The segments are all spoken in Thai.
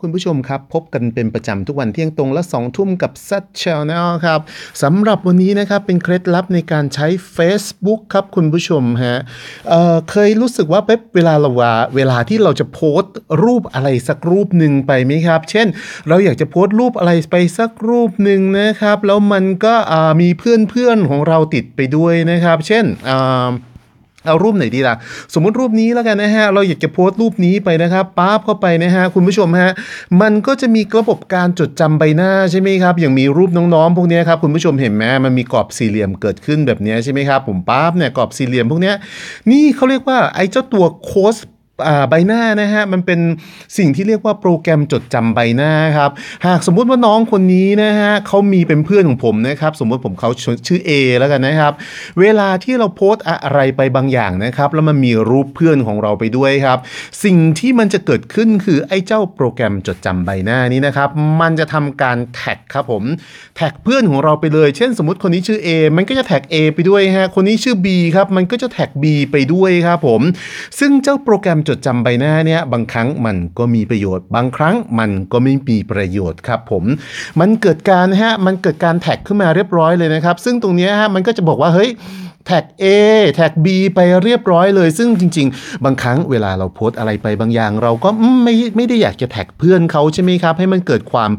คุณผู้ชมครับ พบกันเป็นประจำทุกวันเที่ยงตรงและ2ทุ่มกับ s ั t c ชล n n ครับสำหรับวันนี้นะครับเป็นเคล็ดลับในการใช้ Facebook ครับคุณผู้ชมฮะเเคยรู้สึกว่าเป๊บเวลาเราว่าเวลาที่เราจะโพสต์ รูปอะไรสักรูปหนึ่งไปไหมครับ เช่น เราอยากจะโพสต์รูปอะไรไปสักรูปหนึ่งนะครับ แล้วมันก็มีเพื่อนเพื่อนของเราติดไปด้วยนะครับ เช่นอ่าเอารูปไหนดีล่ะ สมมุติรูปนี้แล้วกันนะฮะเราอยากจะโพสต์รูปนี้ไปนะครับป๊าบเข้าไปนะฮะคุณผู้ชมฮะมันก็จะมีระบบการจดจำใบหน้าใช่ไหมครับอย่างมีรูปน้องๆพวกนี้ครับคุณผู้ชมเห็นไหมมันมีกรอบสี่เหลี่ยมเกิดขึ้นแบบนี้ใช่ไหมครับผมป๊าบเนี่ยกรอบสี่เหลี่ยมพวกนี้นี่เขาเรียกว่าไอ้เจ้าตัวโค้ดใบหน้านะฮะมันเป็นสิ่งที่เรียกว่าโปรแกรมจดจำใบหน้าครับหากสมมุติว่าน้องคนนี้นะฮะเขามีเป็นเพื่อนของผมนะครับสมมติผมเขาชื่อ A แล้วกันนะครับ เวลาที่เราโพสอะไรไปบางอย่างนะครับ แล้วมันมีรูปเพื่อนของเราไปด้วยครับ สิ่งที่มันจะเกิดขึ้นคือไอ้เจ้าโปรแกรมจดจำใบหน้านี้นะครับ มันจะทำการแท็กครับผม แท็กเพื่อนของเราไปเลย เช่น สมมติคนนี้ชื่อ A มันก็จะแท็ก A ไปด้วยฮะคนนี้ชื่อ B ครับมันก็จะแท็ก B ไปด้วยครับผมซึ่งเจ้าโปรแกรมจดจำใบหน้าเนี่ยบางครั้งมันก็มีประโยชน์บางครั้งมันก็ไม่มีประโยชน์ครับผม มันเกิดการฮะมันเกิดการแท็กขึ้นมาเรียบร้อยเลยนะครับ ซึ่งตรงนี้ฮะมันก็จะบอกว่าเฮ้ยแท็ก A แท็ก B ไปเรียบร้อยเลย ซึ่งจริงๆ บางครั้งเวลาเราโพสอะไรไปบางอย่าง เราก็ไม่ไม่ได้อยากจะแท็กเพื่อนเขาใช่ไหมครับ ให้มันเกิดความ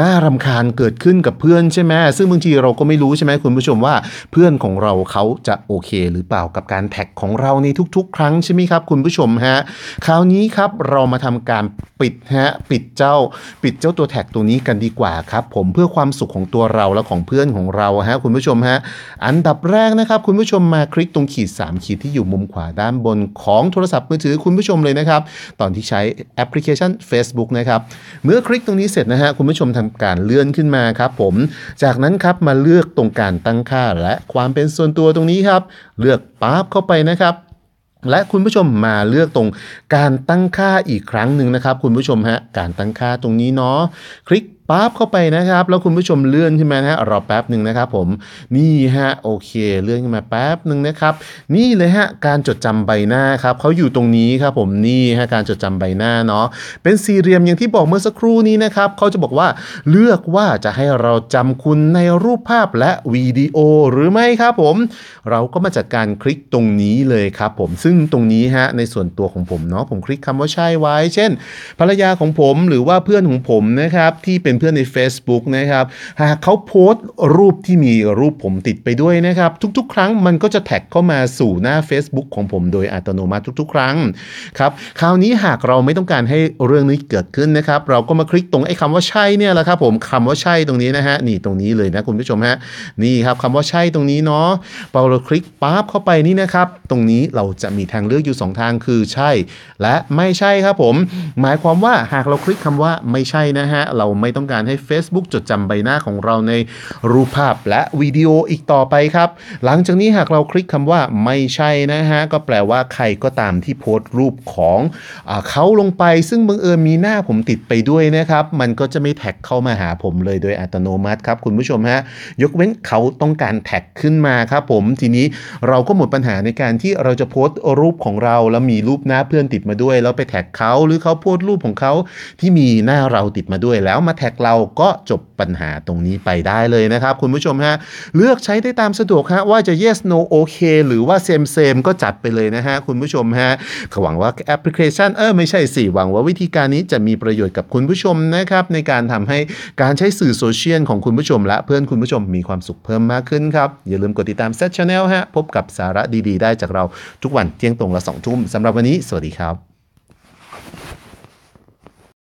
น่ารำคาญเกิดขึ้นกับเพื่อนใช่ไหมซึ่งบางทีเราก็ไม่รู้ใช่ไหมคุณผู้ชมว่า เพื่อนของเราเขาจะโอเคหรือเปล่ากับการแท็กของเราในทุกๆ ครั้งใช่ไหมครับคุณผู้ชมฮะ คราวนี้ครับเรามาทำการปิดฮะปิดเจ้า ปิดเจ้าตัวแท็กตัวนี้กันดีกว่าครับ ผมเพื่อความสุขของตัวเราและของเพื่อนของเราฮะคุณผู้ชมฮะ อันดับแรกนะครับคุณผู้ชชมมาคลิกตรงขีด3ขีดที่อยู่มุมขวาด้านบนของโทรศัพท์มือถือคุณผู้ชมเลยนะครับตอนที่ใช้แอปพลิเคชัน Facebook นะครับเมื่อคลิกตรงนี้เสร็จนะฮะคุณผู้ชมทำการเลื่อนขึ้นมาครับผมจากนั้นครับมาเลือกตรงการตั้งค่าและความเป็นส่วนตัวตรงนี้ครับ เลือกปั๊บเข้าไปนะครับและคุณผู้ชมมาเลือกตรงการตั้งค่าอีกครั้งหนึ่งนะครับคุณผู้ชมฮะการตั้งค่าตรงนี้เนาะคลิกปั๊บเข้าไปนะครับแล้วคุณผู้ชมเลื่อนขึ้นมานะฮะรอแป๊บหนึ่งนะครับ ผมนี่ฮะโอเคเลื่อนขึ้นมาแป๊บหนึ่งนะครับ นี่เลยฮะการจดจำใบหน้าครับเขาอยู่ตรงนี้ครับผมนี่ฮะการจดจำใบหน้าเนาะเป็นสี่เหลี่ยมอย่างที่บอกเมื่อสักครู่นี้นะครับเขาจะบอกว่าเลือกว่าจะให้เราจำคุณในรูปภาพและวิดีโอหรือไม่ครับผม เราก็มาจัดการคลิกตรงนี้เลยครับ ผมซึ่งตรงนี้ฮะในส่วนตัวของผมเนาะผมคลิกคำว่าใช่ไว้ เช่น ภรรยาของผมหรือว่าเพื่อนของผมนะครับที่เป็นพื่อนใน f a c e b o o นะครับ หากเขาโพสต์รูปที่มีรูปผมติดไปด้วยนะครับ ทุกๆครั้งมันก็จะแท็กเข้ามาสู่หน้า Facebook ของผมโดยอัตโนมัติทุกๆครั้ง ครับ คราวนี้หากเราไม่ต้องการให้เรื่องนี้เกิดขึ้นนะครับ เราก็มาคลิกตรงไอ้คำว่าใช่เนี่ยแหละครับผมคำว่าใช่ตรงนี้นะฮะนี่ตรงนี้เลยนะคุณผู้ชมฮะนี่ครับคำว่าใช่ตรงนี้เนาะพอเราคลิกปั๊บเข้าไปนี่นะครับ ตรงนี้เราจะมีทางเลือกอยู่ 2 ทางคือใช่และไม่ใช่ครับผม หมายความว่าหากเราคลิกคำว่าไม่ใช่นะฮะเราไม่ต้องการการให้ Facebook จดจำใบหน้าของเราในรูปภาพและวิดีโออีกต่อไปครับ หลังจากนี้หากเราคลิกคำว่าไม่ใช่นะฮะ ก็แปลว่าใครก็ตามที่โพสต์รูปของอเขาลงไป ซึ่งบังเอิญมีหน้าผมติดไปด้วยนะครับ มันก็จะไม่แท็กเข้ามาหาผมเลยโดยอัตโนมัติครับ คุณผู้ชมฮะ ยกเว้นเขาต้องการแท็กขึ้นมาครับผม ทีนี้เราก็หมดปัญหาในการที่เราจะโพสต์รูปของเรา แล้วมีรูปหน้าเพื่อนติดมาด้วย แล้วไปแท็กเขา หรือเขาโพสต์รูปของเขาที่มีหน้าเราติดมาด้วยแล้วมาแท็กกเราก็จบปัญหาตรงนี้ไปได้เลยนะครับคุณผู้ชมฮะเลือกใช้ได้ตามสะดวกฮะว่าจะ yes no okay หรือว่า same same ก็จัดไปเลยนะฮะคุณผู้ชมฮะหวังว่าแอปพลิเคชันเออ ไม่ใช่สิ หวังว่าวิธีการนี้จะมีประโยชน์กับคุณผู้ชมนะครับ ในการทำให้การใช้สื่อโซเชียลของคุณผู้ชมและ เพื่อนคุณผู้ชมมีความสุขเพิ่มมากขึ้นครับ อย่าลืมกดติดตาม Set Channel ฮะพบกับสาระดีๆ ได้จากเราทุกวันเที่ยงตรงละสองทุ่มสำหรับวันนี้สวัสดีครับ